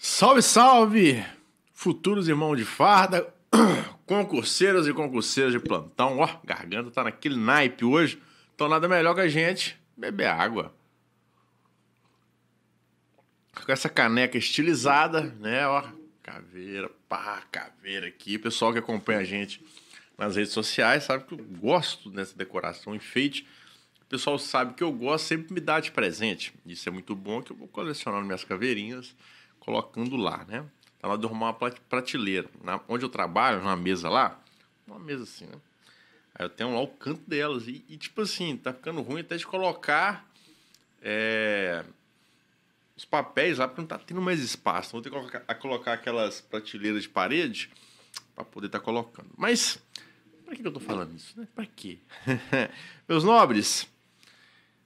Salve, salve! Futuros irmãos de farda, concurseiras e concurseiros de plantão, ó, garganta tá naquele naipe hoje. Então nada melhor que a gente beber água. Com essa caneca estilizada, né, ó, caveira, pá, caveira aqui. O pessoal que acompanha a gente nas redes sociais sabe que eu gosto dessa decoração, enfeite. O pessoal sabe que eu gosto, sempre me dá de presente. Isso é muito bom, que eu vou colecionando minhas caveirinhas colocando lá, né? Ela tá derrubou uma prateleira. Na, onde eu trabalho, numa mesa lá, uma mesa assim, né? Aí eu tenho lá o canto delas. E, e tipo assim, tá ficando ruim até de colocar é, os papéis lá, porque não tá tendo mais espaço. Então, vou ter que colocar, colocar aquelas prateleiras de parede para poder estar tá colocando. Mas, para que eu tô falando isso, né? Para quê? Meus nobres,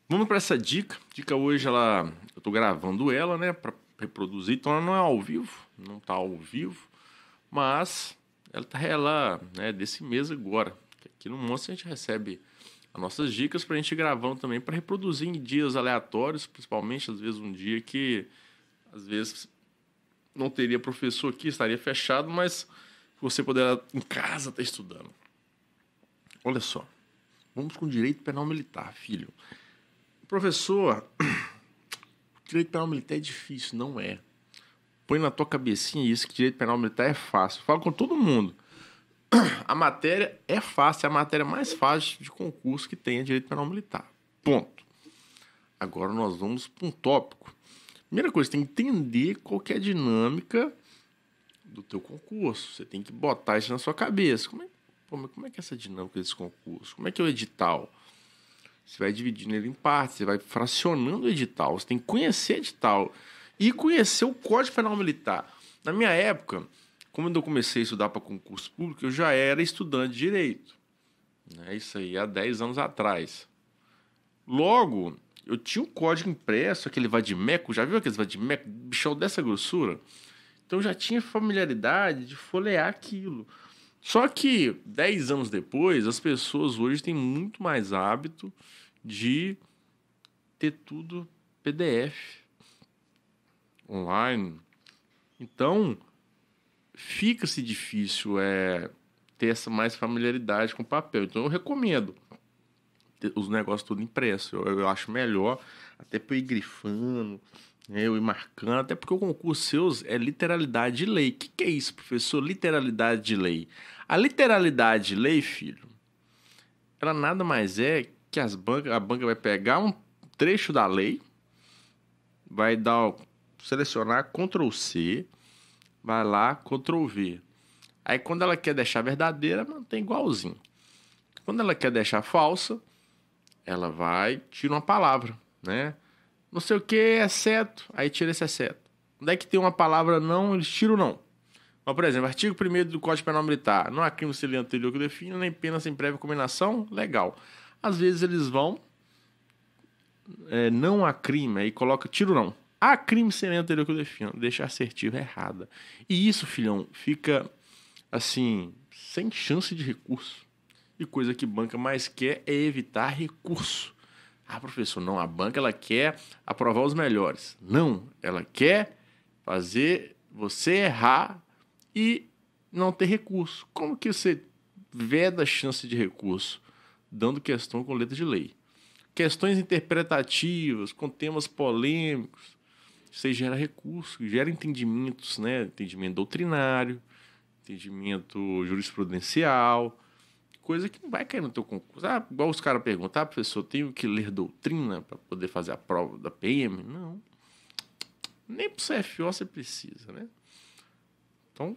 vamos para essa dica. Dica hoje, ela, eu tô gravando ela, né? Pra reproduzir. Então ela não é ao vivo, não está ao vivo, mas ela está ela, né, desse mês agora. Aqui no Monstro a gente recebe as nossas dicas para a gente gravar também, para reproduzir em dias aleatórios, principalmente às vezes um dia que às vezes não teria professor aqui, estaria fechado, mas você poderá em casa estar tá estudando. Olha só, vamos com direito penal militar, filho. professor direito penal militar é difícil, não é. Põe na tua cabecinha isso que direito penal militar é fácil. Fala com todo mundo. A matéria é fácil, é a matéria mais fácil de concurso que tem é direito penal militar. Ponto. Agora nós vamos para um tópico. Primeira coisa, tem que entender qual é a dinâmica do teu concurso. Você tem que botar isso na sua cabeça. Como é, pô, como é que é essa dinâmica desse concurso? Como é que é o edital? Você vai dividindo ele em partes, você vai fracionando o edital. Você tem que conhecer edital e conhecer o Código Penal Militar. Na minha época, quando eu comecei a estudar para concurso público, eu já era estudante de direito. É isso aí, há 10 anos atrás. Logo, eu tinha um código impresso, aquele vadimeco, já viu aquele vadimeco? Bichão dessa grossura? Então eu já tinha familiaridade de folhear aquilo. Só que 10 anos depois, as pessoas hoje têm muito mais hábito de ter tudo PDF online. Então, fica-se difícil é ter essa mais familiaridade com papel. Então, eu recomendo os negócios tudo impresso. Eu, eu acho melhor até para ir grifando né, eu e marcando, até porque o concurso seus é literalidade de lei. O que, que é isso, professor? Literalidade de lei. A literalidade de lei, filho, ela nada mais é que as bancas, a banca vai pegar um trecho da lei, vai dar, selecionar Ctrl C, vai lá, Ctrl V. Aí quando ela quer deixar verdadeira, mantém igualzinho. Quando ela quer deixar falsa, ela vai, tira uma palavra, né? não sei o que, exceto. É aí tira esse exceto. É Onde é que tem uma palavra não, eles tiram não. Mas, por exemplo, artigo 1 do Código Penal Militar. Não há crime se anterior que defina, nem pena sem prévia combinação. Legal. Às vezes eles vão. É, não há crime, aí coloca tiro não. Há crime sem anterior que defino. Deixa assertivo errada. E isso, filhão, fica assim, sem chance de recurso. E coisa que banca mais quer é evitar recurso. Ah, professor, não, a banca ela quer aprovar os melhores. Não, ela quer fazer você errar e não ter recurso. Como que você veda a chance de recurso? Dando questão com letra de lei. Questões interpretativas, com temas polêmicos. Isso aí gera recurso, gera entendimentos, né? Entendimento doutrinário, entendimento jurisprudencial, coisa que não vai cair no teu concurso. Ah, igual os caras perguntam, ah, professor, tenho que ler doutrina para poder fazer a prova da PM? Não. Nem pro CFO você precisa, né? Então,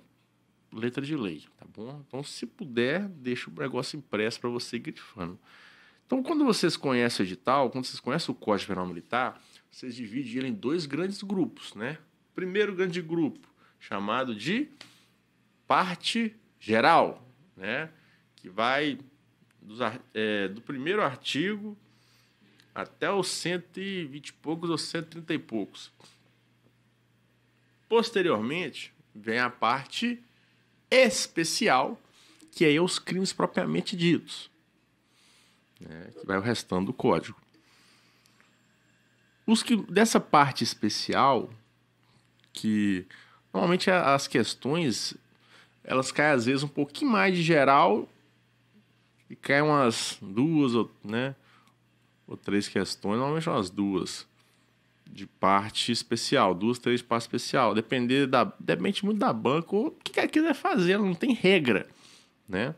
letra de lei, tá bom? Então, se puder, deixa o negócio impresso para você grifando. Então, quando vocês conhecem o edital, quando vocês conhecem o Código Penal Militar, vocês dividem ele em dois grandes grupos, né? Primeiro grande grupo, chamado de parte geral, né? que vai dos, é, do primeiro artigo até os 120 e poucos ou 130 e poucos. Posteriormente, vem a parte especial, que é os crimes propriamente ditos, né, que vai o restante do código. Os que, dessa parte especial, que normalmente as questões elas caem às vezes um pouquinho mais de geral e cai umas duas, né? Ou três questões, normalmente umas duas. De parte especial, duas, três de parte especial. Depender da, depende muito da banca ou o que ela quiser fazer, ela não tem regra, né?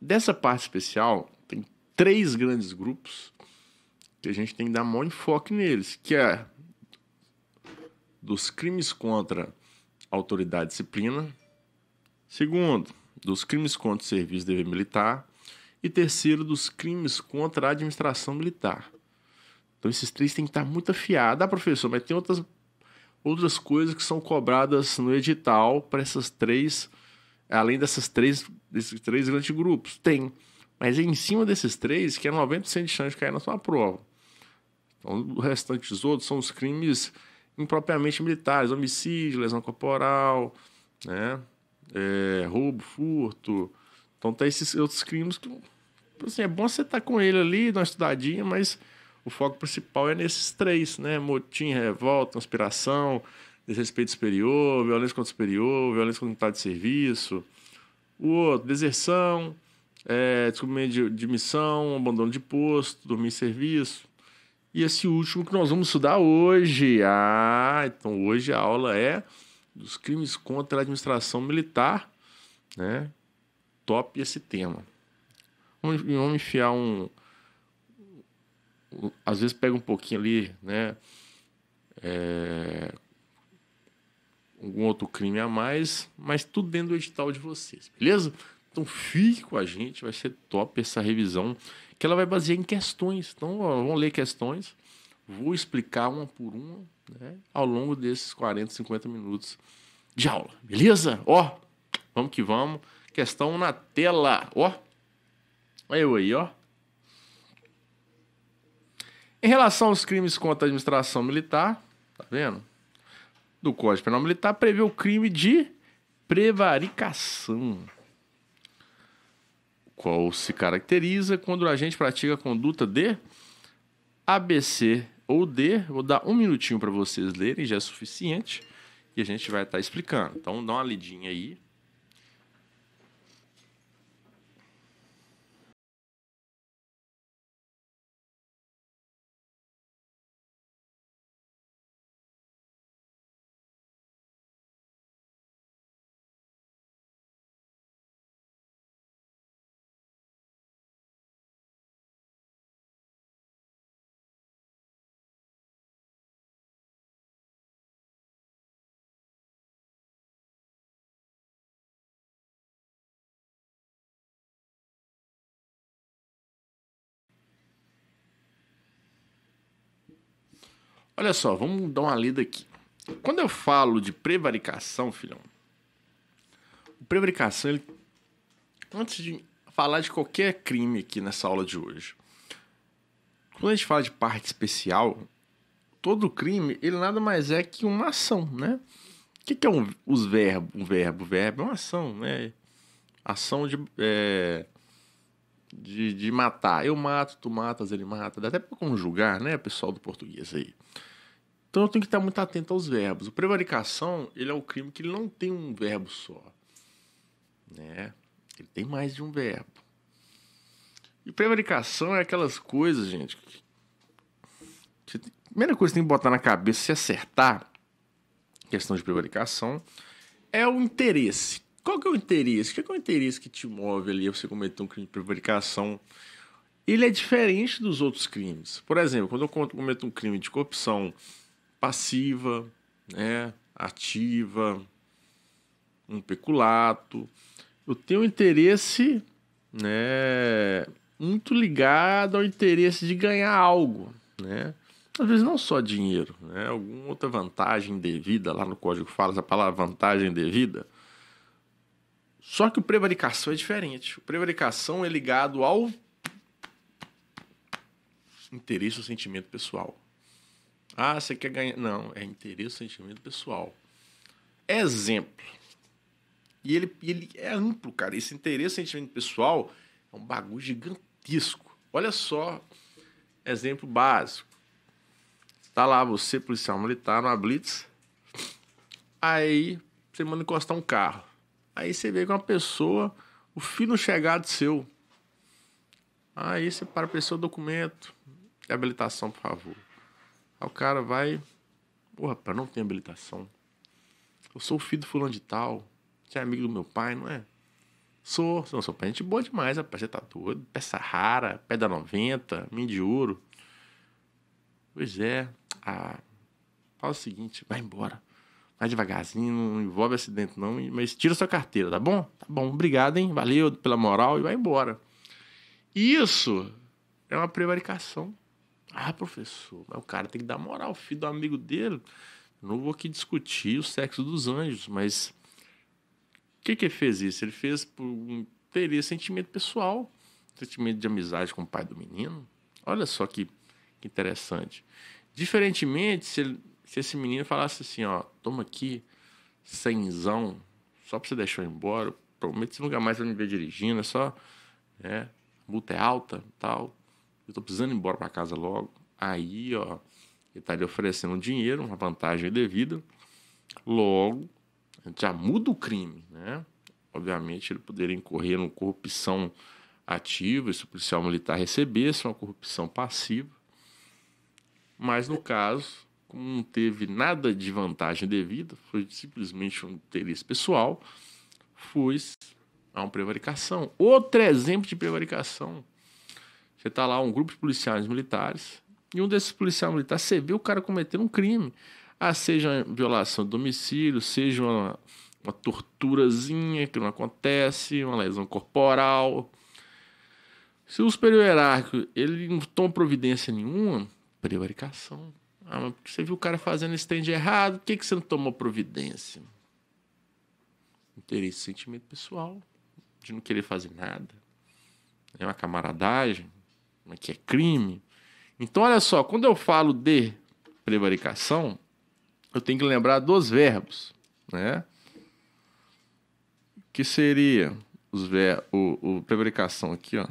Dessa parte especial, tem três grandes grupos que a gente tem que dar maior enfoque neles, que é dos crimes contra a autoridade e disciplina. Segundo, dos crimes contra o serviço de dever militar e terceiro dos crimes contra a administração militar. Então esses três têm que estar muito afiados. Ah, professor, mas tem outras, outras coisas que são cobradas no edital para essas três, além dessas três, desses três grandes grupos. Tem. Mas é em cima desses três que é 90% de chance de cair na sua prova. Então, o restante dos outros são os crimes impropriamente militares, homicídio, lesão corporal, né? é, roubo, furto. Então tem esses outros crimes que assim, é bom você estar tá com ele ali, dar uma estudadinha, mas o foco principal é nesses três, né? Motim, revolta, conspiração, desrespeito superior, violência contra o superior, violência contra a de serviço. O outro, deserção, é, descobrimento de, de, missão, abandono de posto, dormir em serviço. E esse último que nós vamos estudar hoje. Ah, então hoje a aula é dos crimes contra a administração militar, né? Top esse tema. Vamos, enfiar um. Às vezes pega um pouquinho ali, né? É, algum outro crime a mais, mas tudo dentro do edital de vocês, beleza? Então fique com a gente, vai ser top essa revisão, que ela vai basear em questões. Então vamos ler questões Vou explicar uma por uma né, ao longo desses 40, 50 minutos de aula. Beleza? Ó, vamos que vamos. Questão na tela. Ó, olha eu aí, ó. Em relação aos crimes contra a administração militar, tá vendo? Do Código Penal Militar prevê o crime de prevaricação, qual se caracteriza quando a gente pratica a conduta de ABC ou D, vou dar um minutinho para vocês lerem, já é suficiente, e a gente vai estar tá explicando. Então dá uma lidinha aí, Olha só, vamos dar uma lida aqui. Quando eu falo de prevaricação, filhão, prevaricação, ele... antes de falar de qualquer crime aqui nessa aula de hoje, quando a gente fala de parte especial, todo crime, ele nada mais é que uma ação, né? O que, é um, os verbos, um verbo? O verbo é uma ação, né? Ação de, é, de, de matar. Eu mato, tu matas, ele mata. Dá até para conjugar, né, pessoal do português aí. Então eu tenho que estar muito atento aos verbos. O prevaricação, ele é um crime que ele não tem um verbo só. Né? Ele tem mais de um verbo. E prevaricação é aquelas coisas, gente. Que... que a primeira coisa que tem que botar na cabeça, se acertar, questão de prevaricação, é o interesse. Qual que é o interesse? O que é, que é o interesse que te move ali a você cometer um crime de prevaricação? Ele é diferente dos outros crimes. Por exemplo, quando eu cometo um crime de corrupção passiva, né? ativa, um peculato. Eu tenho interesse né? muito ligado ao interesse de ganhar algo. Né? Às vezes não só dinheiro, né? alguma outra vantagem devida, lá no código fala essa palavra vantagem devida. Só que o prevaricação é diferente. O prevaricação é ligado ao interesse ou sentimento pessoal. Ah, você quer ganhar. Não, é interesse, sentimento pessoal. É exemplo. E ele, ele é amplo, cara. Esse interesse, sentimento pessoal é um bagulho gigantesco. Olha só, exemplo básico. Tá lá você, policial militar, numa blitz. Aí você manda encostar um carro. Aí você vê que uma pessoa, o filho chegado seu. Aí você para a pessoa documento. Habilitação, por favor. Aí o cara vai. Porra, rapaz, não tem habilitação. Eu sou o filho do fulano de tal. Você é amigo do meu pai, não é? Sou, não sou gente boa demais, rapaz. Você tá doido. Peça rara, pé da 90, minha de ouro. Pois é. Ah, fala o seguinte, vai embora. Vai devagarzinho, não envolve acidente não, mas tira sua carteira, tá bom? Tá bom, obrigado, hein? Valeu pela moral e vai embora. Isso é uma prevaricação. Ah, professor, mas o cara tem que dar moral, filho do amigo dele. Não vou aqui discutir o sexo dos anjos, mas o que que ele fez isso? Ele fez por um interesse, sentimento pessoal, sentimento de amizade com o pai do menino. Olha só que, que interessante. Diferentemente, se, ele, se esse menino falasse assim, ó, toma aqui, senzão, só para você deixar eu embora, prometo que você nunca mais vai me ver dirigindo, é só, né, multa é alta, tal, eu tô precisando ir embora para casa logo. Aí, ó, ele tá lhe oferecendo dinheiro, uma vantagem devida. Logo, já muda o crime, né? Obviamente, ele poderia incorrer em corrupção ativa, se o policial militar recebesse uma corrupção passiva. Mas, no caso, como não teve nada de vantagem devida, foi simplesmente um interesse pessoal, foi a uma prevaricação. Outro exemplo de prevaricação. Você está lá, um grupo de policiais militares, e um desses policiais militares, você vê o cara cometendo um crime. Ah, seja violação de domicílio, seja uma, uma torturazinha que não acontece, uma lesão corporal. Se o superior hierárquico ele não toma providência nenhuma, prevaricação. Ah, mas porque você viu o cara fazendo isso tem de errado, por que, que você não tomou providência? Interesse, sentimento pessoal, de não querer fazer nada. É uma camaradagem, né, que é crime. Então, olha só, quando eu falo de prevaricação, eu tenho que lembrar dos verbos, né? Que seria os ver o, o prevaricação aqui, ó.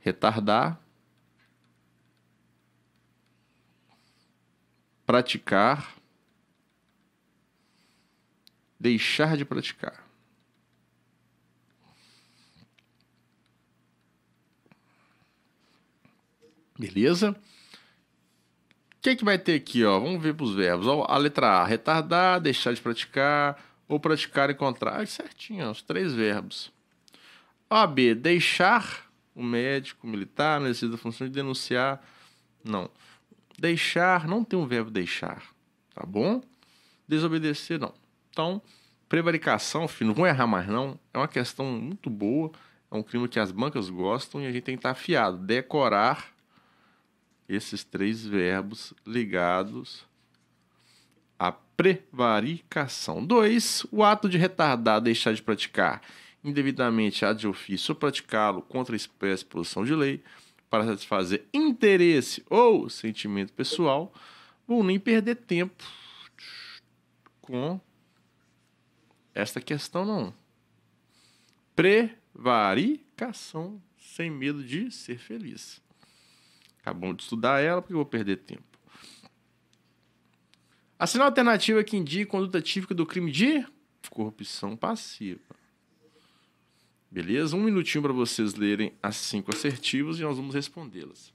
Retardar, praticar, deixar de praticar. Beleza? O que, que vai ter aqui? Ó? Vamos ver para os verbos. Ó, a letra A, retardar, deixar de praticar, ou praticar e contrário. Ah, certinho, ó, os três verbos. A B, deixar o médico, o militar, necessita da função de denunciar. Não. Deixar, não tem um verbo deixar, tá bom? Desobedecer, não. Então, prevaricação, filho, não vou errar mais não. É uma questão muito boa, é um crime que as bancas gostam e a gente tem que estar afiado. Decorar esses três verbos ligados à prevaricação. 2. O ato de retardar, deixar de praticar indevidamente a de ofício ou praticá-lo contra a espécie posição de lei para satisfazer interesse ou sentimento pessoal, vou nem perder tempo com esta questão não. Prevaricação sem medo de ser feliz. Acabou tá de estudar ela, porque eu vou perder tempo. Assinar a alternativa que indica conduta típica do crime de corrupção passiva. Beleza? Um minutinho para vocês lerem as cinco assertivas e nós vamos respondê-las.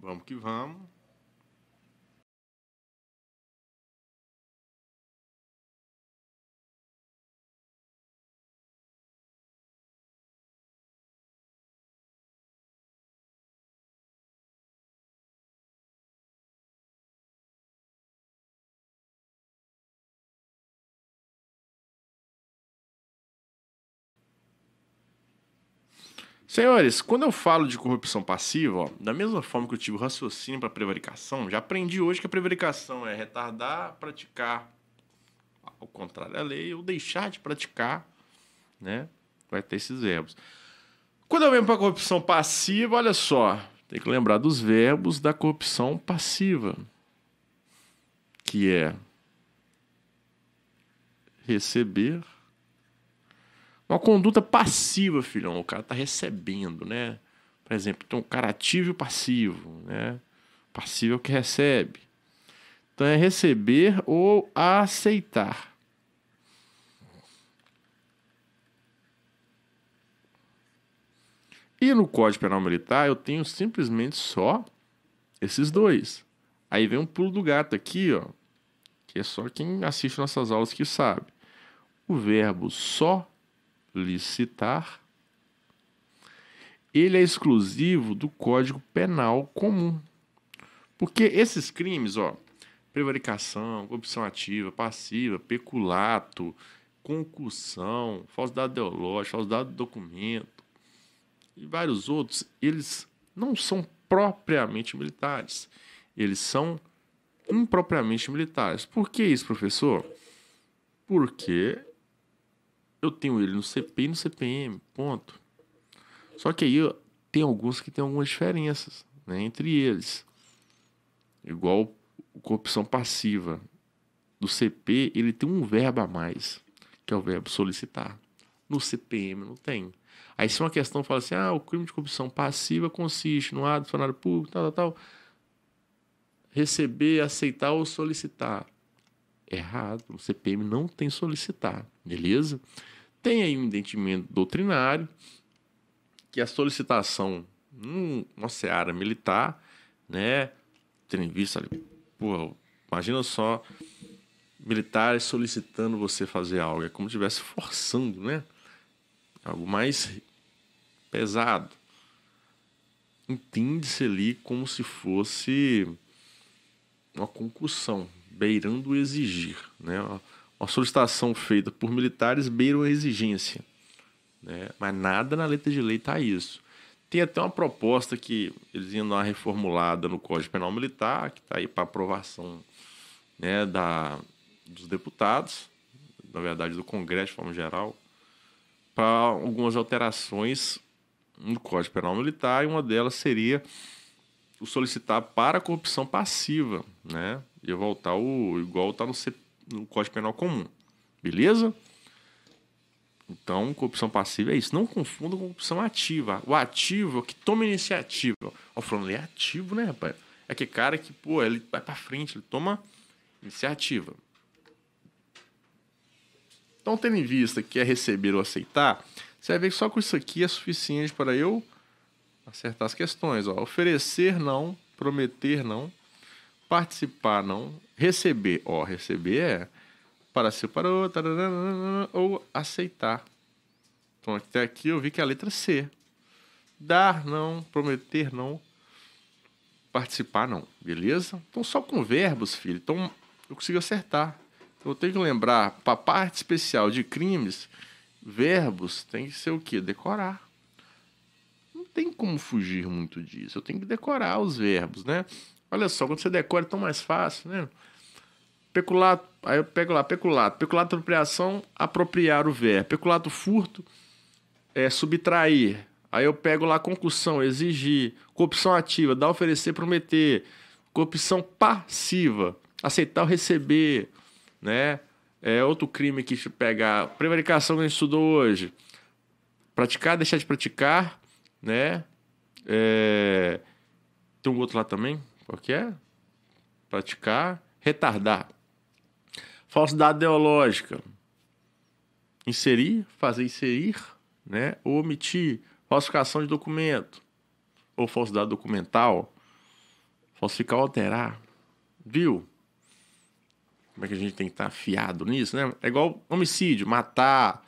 vamos que vamos. Senhores, quando eu falo de corrupção passiva, ó, da mesma forma que eu tive o raciocínio para prevaricação, já aprendi hoje que a prevaricação é retardar, praticar ao contrário da lei ou deixar de praticar, né? Vai ter esses verbos. Quando eu venho para corrupção passiva, olha só, tem que lembrar dos verbos da corrupção passiva, que é receber uma conduta passiva, filhão. O cara tá recebendo, né? Por exemplo, tem um cara ativo e passivo, né? Passivo é o que recebe. Então é receber ou aceitar. E no Código Penal Militar eu tenho simplesmente só esses dois. Aí vem um pulo do gato aqui, ó, que é só quem assiste nossas aulas que sabe. O verbo só licitar, ele é exclusivo do Código Penal comum. Porque esses crimes, ó, prevaricação, corrupção ativa, passiva, peculato, concussão, falsidade ideológica, falsidade do documento e vários outros, eles não são propriamente militares. Eles são impropriamente militares. Por que isso, professor? Porque eu tenho ele no CP e no CPM, ponto. Só que aí tem alguns que tem algumas diferenças né, entre eles. Igual corrupção passiva. Do CP, ele tem um verbo a mais, que é o verbo solicitar. No CPM não tem. Aí se uma questão fala assim, ah, o crime de corrupção passiva consiste no ato do funcionário público, tal, tal, tal, receber, aceitar ou solicitar errado, o CPM não tem solicitar beleza? Tem aí um entendimento doutrinário que a solicitação numa seara militar, né, tendo em vista, porra, imagina só militares solicitando você fazer algo, é como se estivesse forçando, né? Algo mais pesado. Entende-se ali como se fosse uma concussão, beirando exigir. Né? Uma solicitação feita por militares beirou a exigência. Né? Mas nada na letra de lei está isso. Tem até uma proposta que eles iam dar uma reformulada no Código Penal Militar, que está aí para aprovação né, da, dos deputados, na verdade do Congresso de forma geral, para algumas alterações no Código Penal Militar, e uma delas seria o solicitar para a corrupção passiva, né? Ia voltar o, igual tá no, C, no Código Penal comum. Beleza? Então, corrupção passiva é isso. Não confunda com corrupção ativa. O ativo é que toma iniciativa. O fulano é ativo, né, rapaz? É que cara que, pô, ele vai pra frente, ele toma iniciativa. Então, tendo em vista que é receber ou aceitar, você vai ver que só com isso aqui é suficiente para eu acertar as questões. Ó. Oferecer não, prometer não, participar não, receber, ó, receber é para se parou, ou aceitar. Então até aqui eu vi que é a letra C. Dar não, prometer não, participar não, beleza? Então só com verbos, filho. Então eu consigo acertar. Então eu tenho que lembrar, para a parte especial de crimes, verbos tem que ser o quê? Decorar. Não tem como fugir muito disso. Eu tenho que decorar os verbos, né? Olha só, quando você decora é tão mais fácil, né? Peculato, aí eu pego lá, peculato. Peculato é apropriação, apropriar o verbo. Peculato furto, é subtrair. Aí eu pego lá concussão, exigir. Corrupção ativa, dar, oferecer, prometer. Corrupção passiva, aceitar ou receber, né? É outro crime que pegar. Prevaricação que a gente estudou hoje. Praticar, deixar de praticar, né? É... Tem um outro lá também? Qual que é? Praticar, retardar. Falsidade ideológica. Inserir, fazer inserir, né? Ou omitir, falsificação de documento. Ou falsidade documental. Falsificar ou alterar. Viu? Como é que a gente tem que estar afiado nisso, né? É igual homicídio, matar,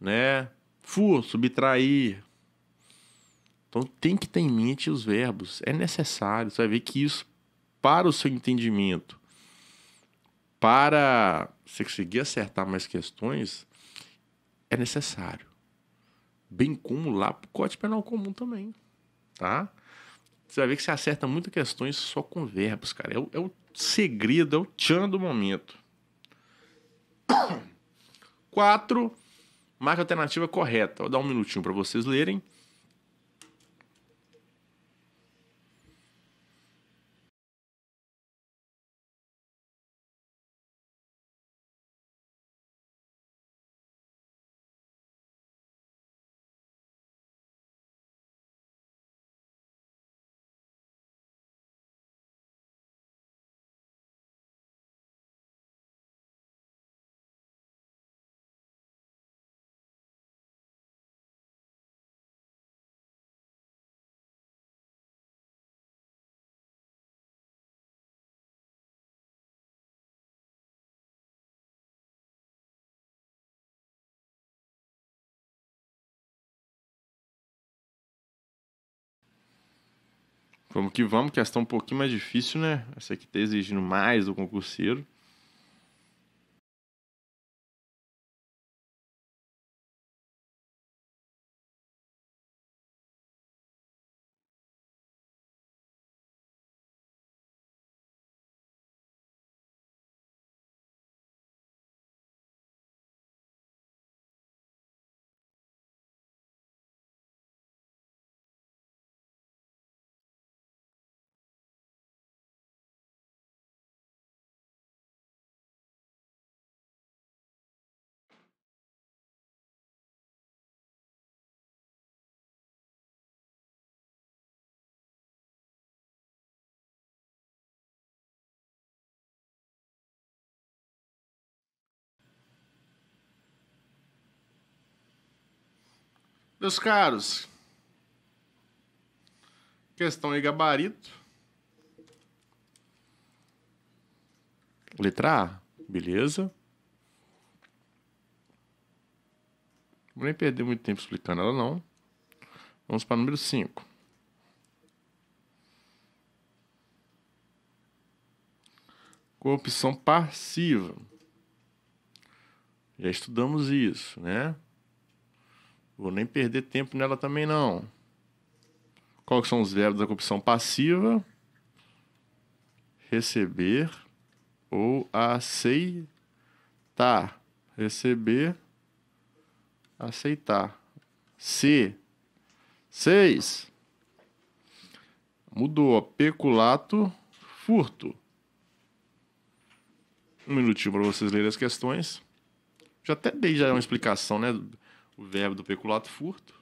né? Fur, subtrair, então tem que ter em mente os verbos. É necessário. Você vai ver que isso, para o seu entendimento, para você conseguir acertar mais questões, é necessário. Bem como lá para o Código Penal Comum também. Tá? Você vai ver que você acerta muitas questões só com verbos, cara. É o, é o segredo, é o tchan do momento. Quatro, Marca alternativa correta. Vou dar um minutinho para vocês lerem. Vamos que vamos, questão é um pouquinho mais difícil, né? Essa aqui tá exigindo mais do concurseiro. Meus caros, questão aí gabarito. Letra A, beleza. Vou nem perder muito tempo explicando ela, não. Vamos para o número 5. Corrupção passiva. Já estudamos isso, né? Vou nem perder tempo nela também não. Quais são os verbos da corrupção passiva? Receber ou aceitar. Receber, aceitar. Se. Seis. Mudou. Peculato, furto. Um minutinho para vocês lerem as questões. Já até dei já uma explicação, né? o verbo do peculato furto,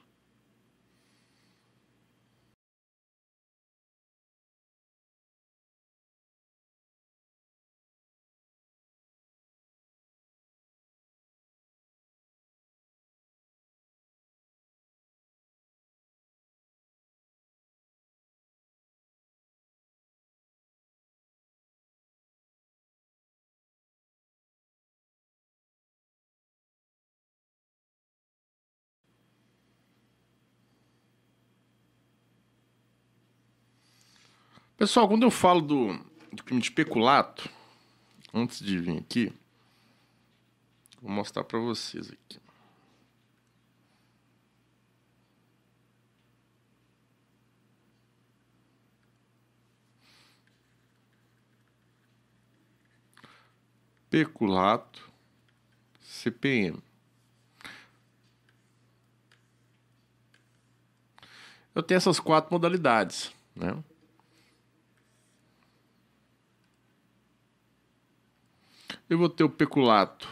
Pessoal, quando eu falo do, do crime de peculato, antes de vir aqui, vou mostrar para vocês aqui. Peculato CPM. Eu tenho essas quatro modalidades, né? eu vou ter o peculato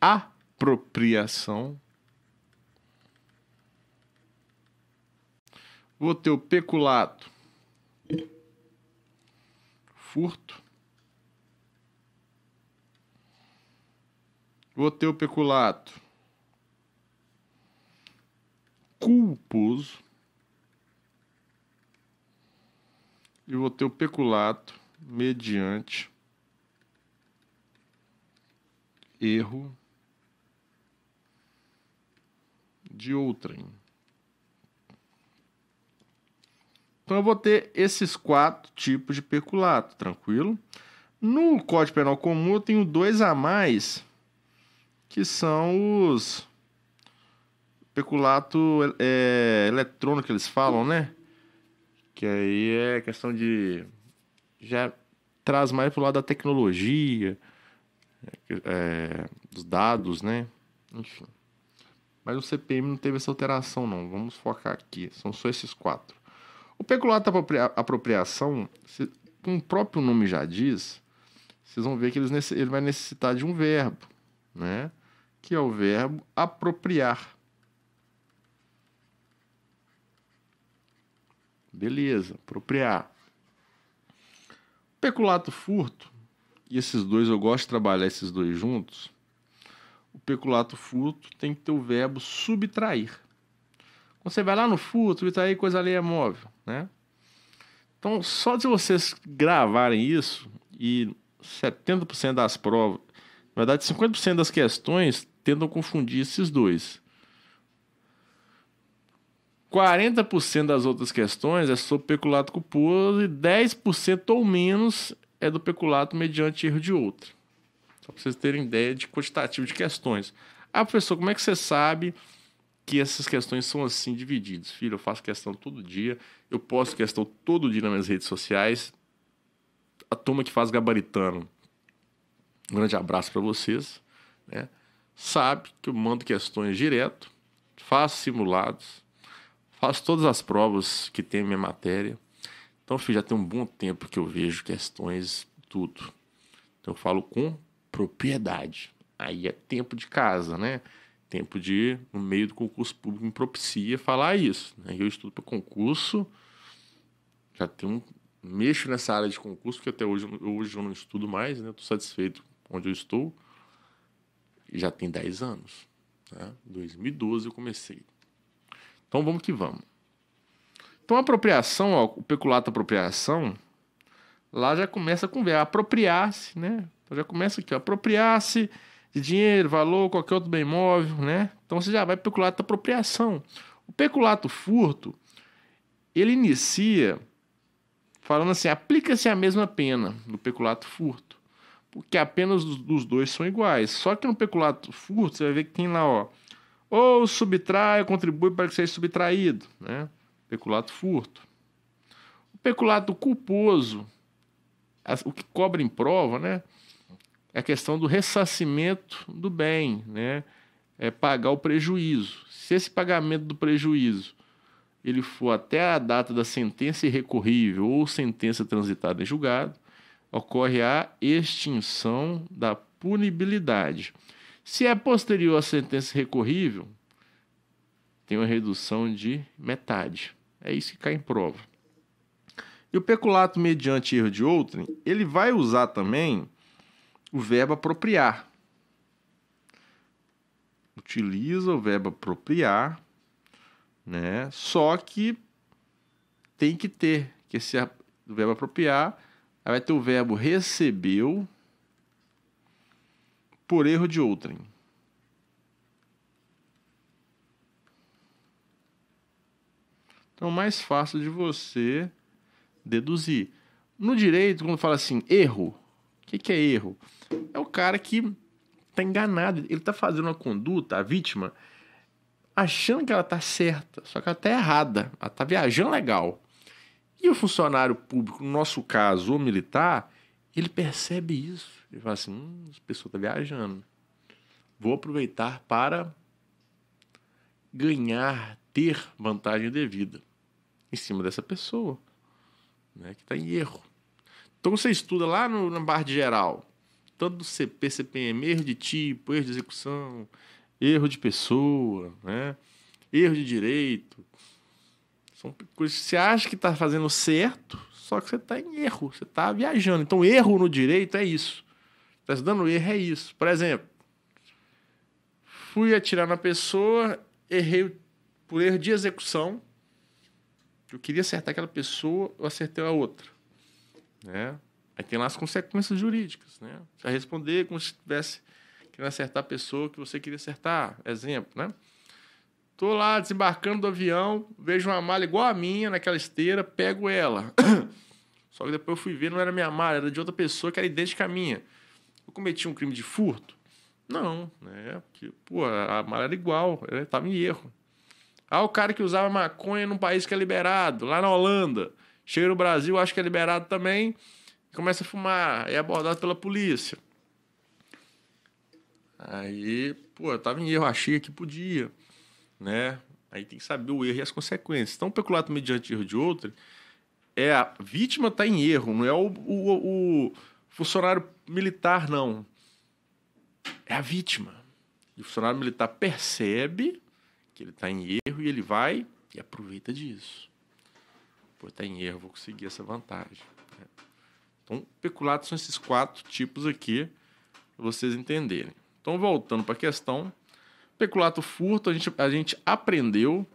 apropriação. Vou ter o peculato furto. Vou ter o peculato culposo. E vou ter o peculato mediante erro de outrem. Então eu vou ter esses quatro tipos de peculato, tranquilo? No Código Penal Comum eu tenho dois a mais, que são os peculato é, eletrônico que eles falam, né? Que aí é questão de já traz mais pro lado da tecnologia, é, os dados, né? Enfim. Mas o CPM não teve essa alteração, não. Vamos focar aqui. São só esses quatro. O peculato apropriação, como o próprio nome já diz, vocês vão ver que eles, ele vai necessitar de um verbo, né? Que é o verbo apropriar. Beleza, apropriar. Peculato furto e esses dois, eu gosto de trabalhar esses dois juntos, o peculato furto tem que ter o verbo subtrair. Quando você vai lá no furto, subtrair coisa ali é móvel, né? Então, só de vocês gravarem isso, e 70% das provas, na verdade, 50% das questões tentam confundir esses dois. 40% das outras questões é sobre peculato culposo e 10% ou menos é do peculato mediante erro de outro. Só para vocês terem ideia de quantitativo de questões. Ah, professor, como é que você sabe que essas questões são assim divididas? Filho, eu faço questão todo dia, eu posto questão todo dia nas minhas redes sociais. A turma que faz gabaritano, um grande abraço para vocês, né? sabe que eu mando questões direto, faço simulados, faço todas as provas que tem minha matéria então, filho, já tem um bom tempo que eu vejo questões, tudo. Então, eu falo com propriedade. Aí é tempo de casa, né? Tempo de, no meio do concurso público, me propicia falar isso. Né? Eu estudo para concurso, já tenho um. Mexo nessa área de concurso, porque até hoje, hoje eu não estudo mais, né? Estou satisfeito onde eu estou. Já tem 10 anos. Né? 2012 eu comecei. Então vamos que vamos. Então, a apropriação, ó, o peculato apropriação, lá já começa com ver, apropriar-se, né? Então, já começa aqui, apropriar-se de dinheiro, valor, qualquer outro bem imóvel, né? Então, você já vai peculato apropriação. O peculato furto, ele inicia falando assim, aplica-se a mesma pena do peculato furto, porque apenas dos dois são iguais. Só que no peculato furto, você vai ver que tem lá, ó, ou subtrai ou contribui para que seja subtraído, né? peculato furto. O peculato culposo, o que cobra em prova, né? É a questão do ressarcimento do bem, né? É pagar o prejuízo. Se esse pagamento do prejuízo ele for até a data da sentença irrecorrível ou sentença transitada em julgado, ocorre a extinção da punibilidade. Se é posterior à sentença recorrível, tem uma redução de metade. É isso que cai em prova. E o peculato mediante erro de outrem, ele vai usar também o verbo apropriar. Utiliza o verbo apropriar, né? Só que tem que ter que esse verbo apropriar, vai ter o verbo recebeu por erro de outrem. Então, é mais fácil de você deduzir. No direito, quando fala assim, erro, o que, que é erro? É o cara que está enganado, ele está fazendo uma conduta, a vítima, achando que ela está certa, só que ela está errada, ela está viajando legal. E o funcionário público, no nosso caso, o militar, ele percebe isso. Ele fala assim: hum, pessoas pessoa tá viajando. Vou aproveitar para ganhar ter vantagem devida em cima dessa pessoa né, que está em erro. Então você estuda lá no, na barra de geral, tanto do CP, CPM, erro de tipo, erro de execução, erro de pessoa, né, erro de direito. São coisas que você acha que está fazendo certo, só que você está em erro, você está viajando. Então erro no direito é isso. Está estudando erro é isso. Por exemplo, fui atirar na pessoa, errei o por erro de execução, eu queria acertar aquela pessoa, eu acertei a outra. Né? Aí tem lá as consequências jurídicas. Né? Você vai responder como se tivesse querendo acertar a pessoa que você queria acertar. Exemplo, né? Tô lá desembarcando do avião, vejo uma mala igual a minha naquela esteira, pego ela. Só que depois eu fui ver, não era minha mala, era de outra pessoa que era idêntica à minha. Eu cometi um crime de furto? Não, né? Porque, pô, a mala era igual, ela estava em erro. Ah, o cara que usava maconha num país que é liberado, lá na Holanda. Chega no Brasil, acho que é liberado também, começa a fumar, é abordado pela polícia. Aí, pô, eu tava em erro, achei que podia, né? Aí tem que saber o erro e as consequências. Então, peculato mediante erro de outro é a vítima tá em erro, não é o, o, o funcionário militar, não. É a vítima. E o funcionário militar percebe que ele está em erro e ele vai e aproveita disso. Pô, está em erro, vou conseguir essa vantagem. Né? Então, peculato são esses quatro tipos aqui, para vocês entenderem. Então, voltando para a questão, peculato furto, a gente, a gente aprendeu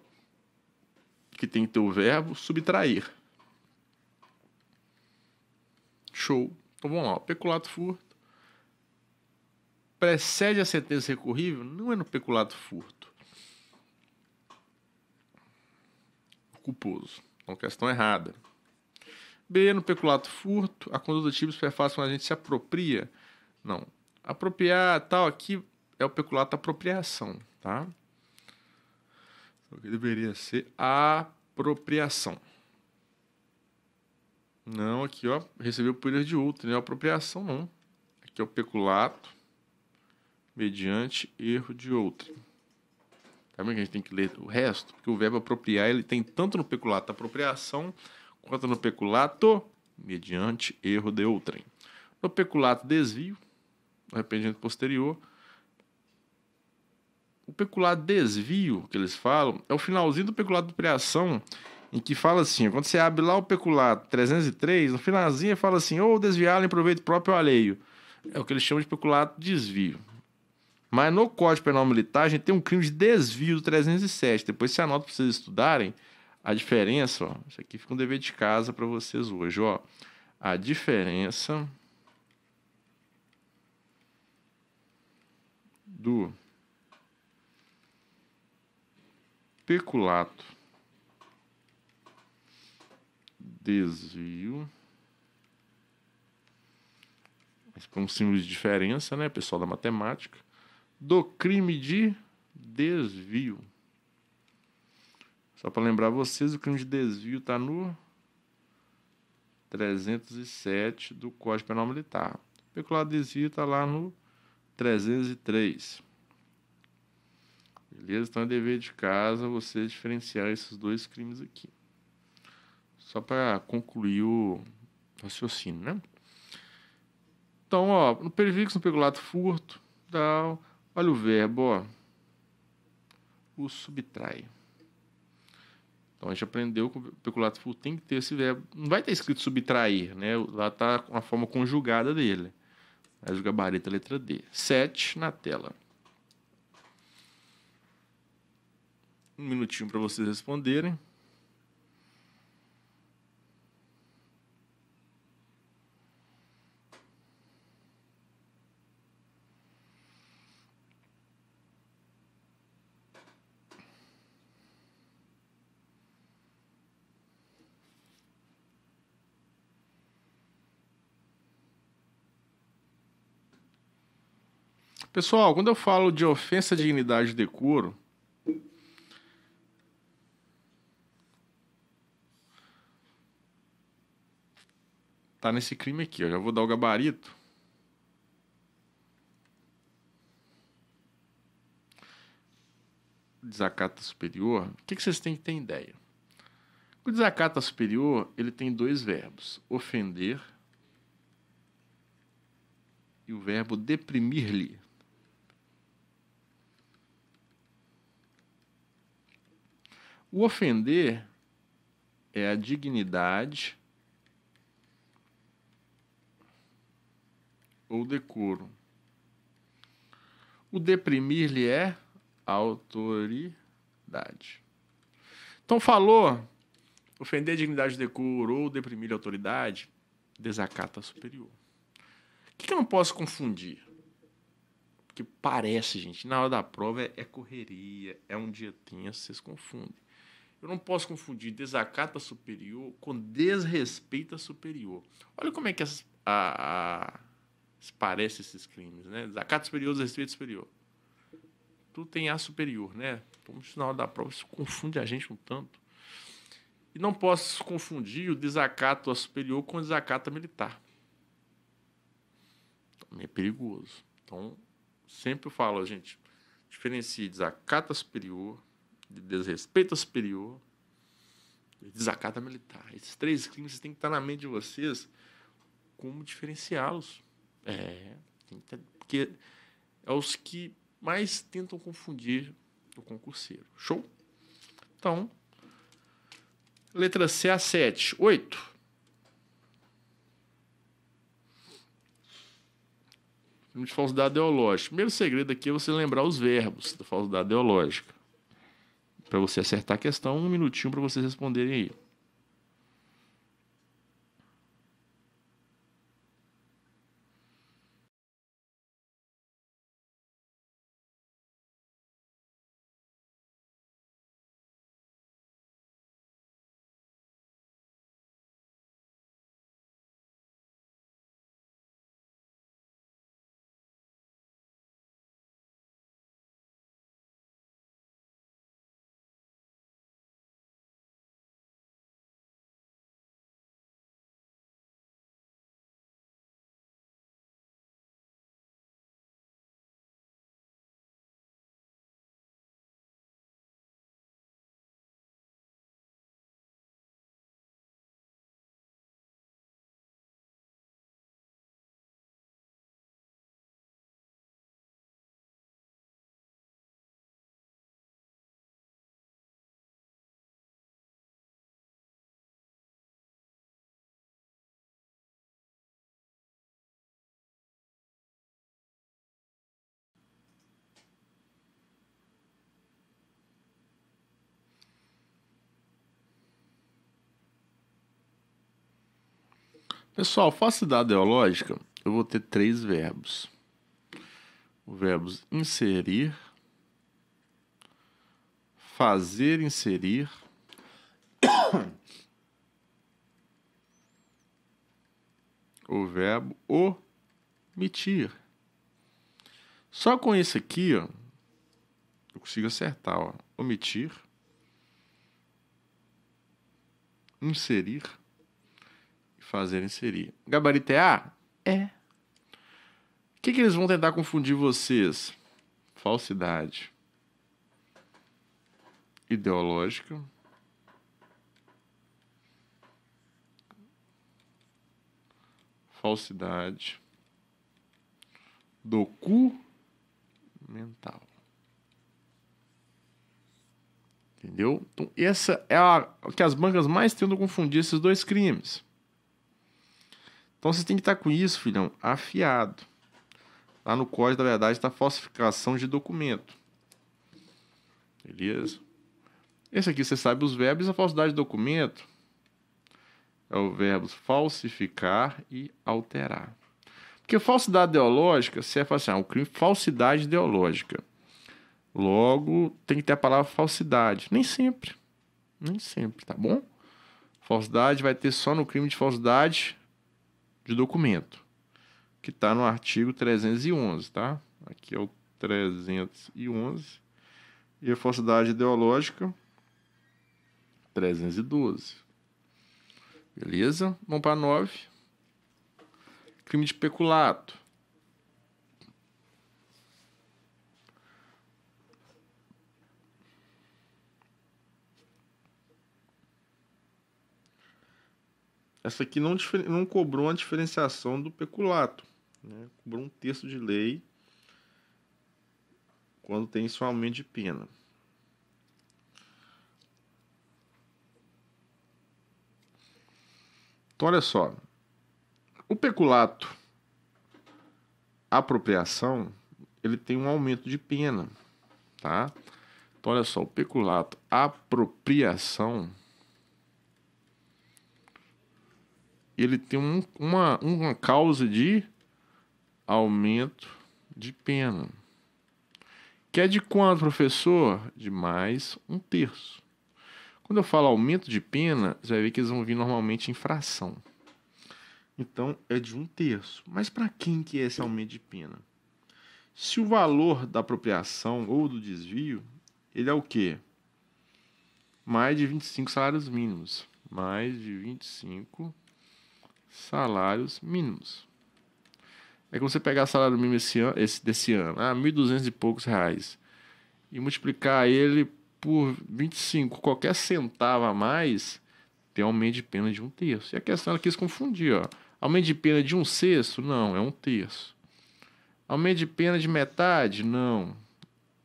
que tem que ter o verbo subtrair. Show. Então vamos lá, peculato furto. Precede a sentença recorrível? Não é no peculato furto. culposo. Então, questão errada. B, no peculato furto, a conduta típica superfaz quando a gente se apropria. Não. Apropriar, tal, aqui é o peculato apropriação, tá? O então, que deveria ser apropriação. Não, aqui, ó, recebeu poder de outro, não é apropriação, não. Aqui é o peculato mediante erro de outro. Tá que a gente tem que ler o resto? Porque o verbo apropriar, ele tem tanto no peculato apropriação, quanto no peculato mediante erro de outrem. No peculato desvio, arrependimento posterior. O peculato desvio que eles falam é o finalzinho do peculato de apropriação, em que fala assim, quando você abre lá o peculato 303, no finalzinho fala assim, ou desviar em proveito próprio alheio. É o que eles chamam de peculato desvio. Mas no Código Penal Militar a gente tem um crime de desvio do 307. Depois você anota para vocês estudarem a diferença. Ó, isso aqui fica um dever de casa para vocês hoje. Ó, a diferença do peculato desvio com é um símbolo de diferença né pessoal da matemática do crime de desvio. Só para lembrar vocês, o crime de desvio está no 307 do Código Penal Militar. O peculado desvio está lá no 303. Beleza? Então é dever de casa você diferenciar esses dois crimes aqui. Só para concluir o raciocínio, né? Então, ó, no pervicto, no pegulado furto, tal. Olha o verbo, ó. O subtrai. Então a gente aprendeu que o peculato full tem que ter esse verbo. Não vai ter escrito subtrair, né? Lá está com a forma conjugada dele. Mas o gabarito é a letra D. 7 na tela. Um minutinho para vocês responderem. Pessoal, quando eu falo de ofensa à dignidade e decoro, tá nesse crime aqui, eu já vou dar o gabarito. Desacato superior, o que, que vocês têm que ter ideia? O desacato superior, ele tem dois verbos, ofender e o verbo deprimir-lhe. O ofender é a dignidade ou decoro. O deprimir-lhe é autoridade. Então, falou ofender a dignidade, ou decoro ou deprimir-lhe autoridade, desacata superior. O que eu não posso confundir? Porque parece, gente, na hora da prova é, é correria, é um dia tenso, vocês confundem. Eu não posso confundir desacato superior com desrespeito superior. Olha como é que as, a, a, parece esses crimes, né? Desacato superior, desrespeito superior. Tudo tem A superior, né? Como então, sinal da prova, isso confunde a gente um tanto. E não posso confundir o desacato a superior com o desacato militar. Também é perigoso. Então, sempre eu falo, gente, diferencie desacato superior de desrespeito ao superior, de desacato militar. Esses três crimes têm que estar na mente de vocês como diferenciá-los. É, porque é os que mais tentam confundir o concurseiro. Show? Então, letra C a 7. 8. de falsidade ideológica. O primeiro segredo aqui é você lembrar os verbos da falsidade ideológica para você acertar a questão, um minutinho para vocês responderem aí. Pessoal, falsidade ideológica, eu vou ter três verbos. O verbo inserir, fazer inserir o verbo omitir. Só com isso aqui, ó, eu consigo acertar, ó. Omitir, inserir Fazer inserir. Gabaritear? É. O que, que eles vão tentar confundir vocês? Falsidade. Ideológica. Falsidade. Documental. Entendeu? Então, essa é a que as bancas mais tentam confundir esses dois crimes. Então você tem que estar com isso, filhão, afiado. Lá no código, na verdade, está falsificação de documento. Beleza? Esse aqui você sabe os verbos a falsidade de documento. É o verbo falsificar e alterar. Porque falsidade ideológica, você é assim, ah, o crime falsidade ideológica. Logo, tem que ter a palavra falsidade. Nem sempre. Nem sempre, tá bom? Falsidade vai ter só no crime de falsidade de documento, que está no artigo 311, tá? Aqui é o 311. E a falsidade ideológica, 312. Beleza? Vamos para 9. Crime de peculato. essa aqui não, não cobrou uma diferenciação do peculato, né? cobrou um terço de lei quando tem seu aumento de pena. Então, olha só. O peculato, apropriação, ele tem um aumento de pena, tá? Então, olha só, o peculato, apropriação, ele tem um, uma, uma causa de aumento de pena. Que é de quanto, professor? De mais um terço. Quando eu falo aumento de pena, você vai ver que eles vão vir normalmente em fração. Então, é de um terço. Mas para quem que é esse aumento de pena? Se o valor da apropriação ou do desvio, ele é o quê? Mais de 25 salários mínimos. Mais de 25 salários mínimos. É como você pegar o salário mínimo esse ano, esse, desse ano, ah, 1.200 e poucos reais, e multiplicar ele por 25, qualquer centavo a mais, tem aumento de pena de um terço. E a questão ela quis confundir, ó. Aumento de pena de um sexto? Não, é um terço. Aumento de pena de metade? Não.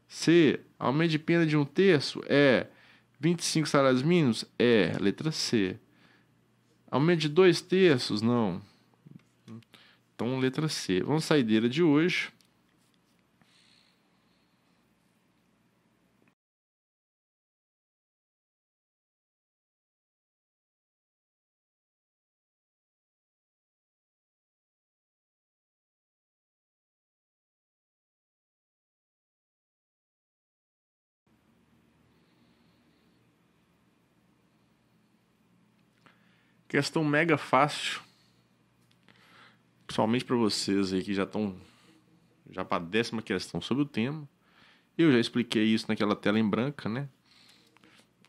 C. Aumento de pena de um terço? É. 25 salários mínimos? É. Letra C. Aumento de dois terços? Não. Então, letra C. Vamos saideira de hoje. Questão mega fácil. Principalmente para vocês aí que já estão já para a décima questão sobre o tema. Eu já expliquei isso naquela tela em branca, né?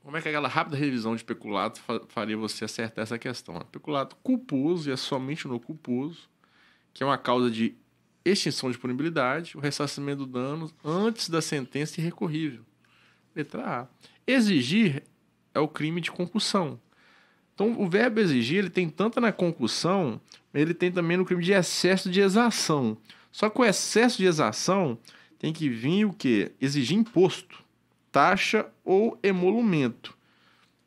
Como é que aquela rápida revisão de peculato faria você acertar essa questão? Peculato culposo, e é somente no culposo, que é uma causa de extinção de punibilidade, o ressarcimento do dano antes da sentença irrecorrível. Letra A. Exigir é o crime de concussão. Então, o verbo exigir, ele tem tanto na concussão, ele tem também no crime de excesso de exação. Só que o excesso de exação tem que vir o quê? Exigir imposto, taxa ou emolumento.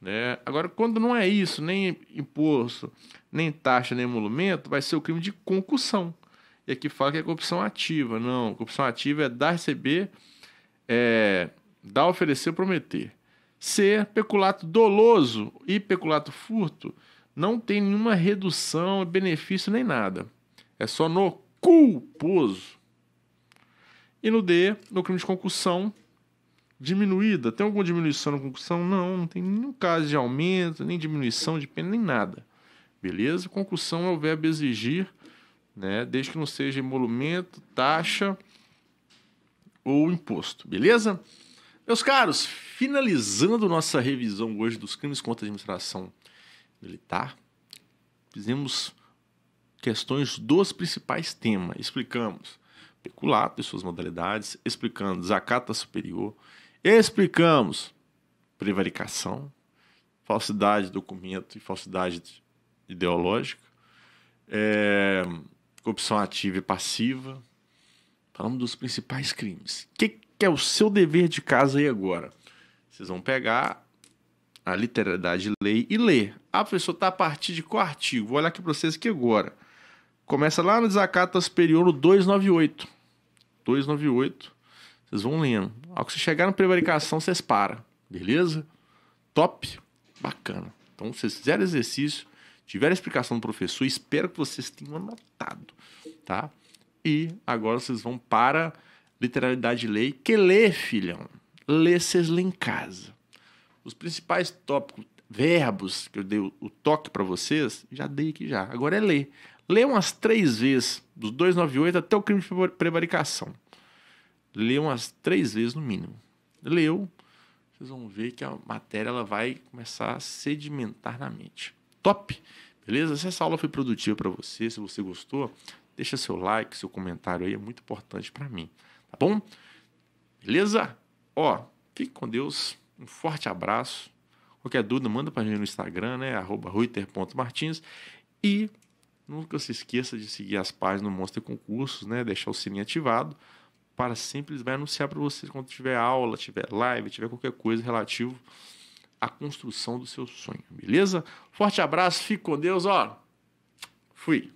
Né? Agora, quando não é isso, nem imposto, nem taxa, nem emolumento, vai ser o crime de concussão. E aqui fala que é corrupção ativa. Não, corrupção ativa é dar, receber, é, dar, oferecer, prometer ser peculato doloso e peculato furto não tem nenhuma redução, benefício nem nada. É só no culposo. E no D, no crime de concussão, diminuída. Tem alguma diminuição na concussão? Não, não tem nenhum caso de aumento, nem diminuição de pena, nem nada. Beleza? Concussão é o verbo exigir, né? desde que não seja emolumento, taxa ou imposto. Beleza? Meus caros, finalizando nossa revisão hoje dos crimes contra a administração militar, fizemos questões dos principais temas. Explicamos peculato e suas modalidades, explicamos acata superior, explicamos prevaricação, falsidade de documento e falsidade ideológica, é, corrupção ativa e passiva. Falamos dos principais crimes. O que, que é o seu dever de casa aí agora. Vocês vão pegar a literalidade lei e ler. Ah, professor, tá a partir de qual artigo? Vou olhar aqui para vocês aqui agora. Começa lá no desacato superior no 298. 298. Vocês vão lendo. Ao que vocês chegarem na prevaricação, vocês param. Beleza? Top? Bacana. Então, vocês fizeram exercício, a explicação do professor, espero que vocês tenham anotado, tá? E agora vocês vão para literalidade de lei, que lê, filhão, lê vocês lá em casa. Os principais tópicos, verbos que eu dei o toque para vocês, já dei aqui já. Agora é ler. Lê umas três vezes, dos 298 até o crime de prevaricação. Lê umas três vezes no mínimo. Leu, vocês vão ver que a matéria ela vai começar a sedimentar na mente. Top! Beleza? Se essa aula foi produtiva para você, se você gostou, deixa seu like, seu comentário aí, é muito importante para mim. Tá bom? Beleza? Ó, fique com Deus. Um forte abraço. Qualquer dúvida, manda para mim no Instagram, né? Arroba ruiter.martins. E nunca se esqueça de seguir as páginas do Monster Concursos, né? Deixar o sininho ativado para sempre vai anunciar para vocês quando tiver aula, tiver live, tiver qualquer coisa relativo à construção do seu sonho, beleza? Forte abraço, fique com Deus, ó. Fui.